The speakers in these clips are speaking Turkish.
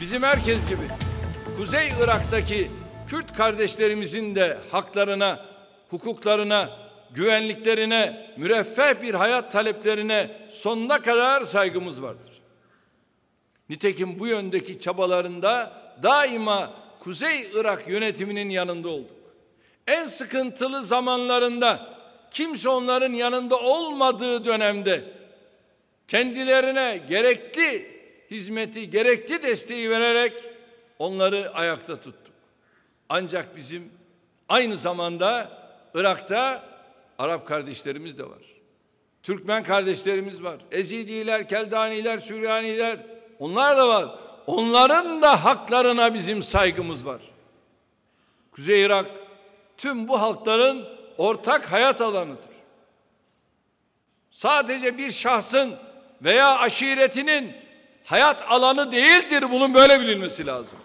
Bizim herkes gibi Kuzey Irak'taki Kürt kardeşlerimizin de haklarına, hukuklarına, güvenliklerine, müreffeh bir hayat taleplerine sonuna kadar saygımız vardır. Nitekim bu yöndeki çabalarında daima Kuzey Irak yönetiminin yanında olduk. En sıkıntılı zamanlarında kimse onların yanında olmadığı dönemde kendilerine gerekli hizmeti, gerekli desteği vererek onları ayakta tuttuk. Ancak bizim aynı zamanda Irak'ta Arap kardeşlerimiz de var. Türkmen kardeşlerimiz var. Ezidiler, Keldaniler, Süryaniler onlar da var. Onların da haklarına bizim saygımız var. Kuzey Irak tüm bu halkların ortak hayat alanıdır. Sadece bir şahsın veya aşiretinin hayat alanı değildir. Bunun böyle bilinmesi lazım.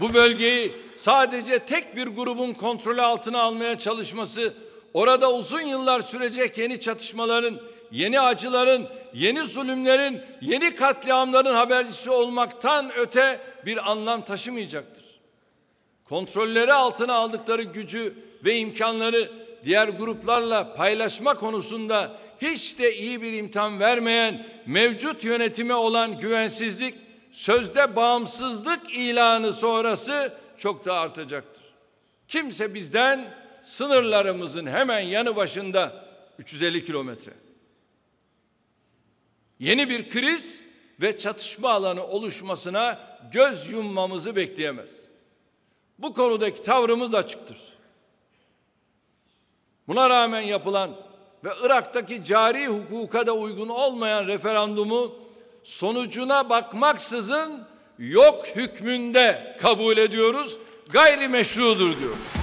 Bu bölgeyi sadece tek bir grubun kontrolü altına almaya çalışması, orada uzun yıllar sürecek yeni çatışmaların, yeni acıların, yeni zulümlerin, yeni katliamların habercisi olmaktan öte bir anlam taşımayacaktır. Kontrolleri altına aldıkları gücü ve imkanları diğer gruplarla paylaşma konusunda hiç de iyi bir imtihan vermeyen mevcut yönetime olan güvensizlik sözde bağımsızlık ilanı sonrası çok da artacaktır. Kimse bizden sınırlarımızın hemen yanı başında 350 kilometre yeni bir kriz ve çatışma alanı oluşmasına göz yummamızı bekleyemez. Bu konudaki tavrımız açıktır. Buna rağmen yapılan ve Irak'taki cari hukuka da uygun olmayan referandumu sonucuna bakmaksızın yok hükmünde kabul ediyoruz. gayri Gayrimeşrudur diyoruz.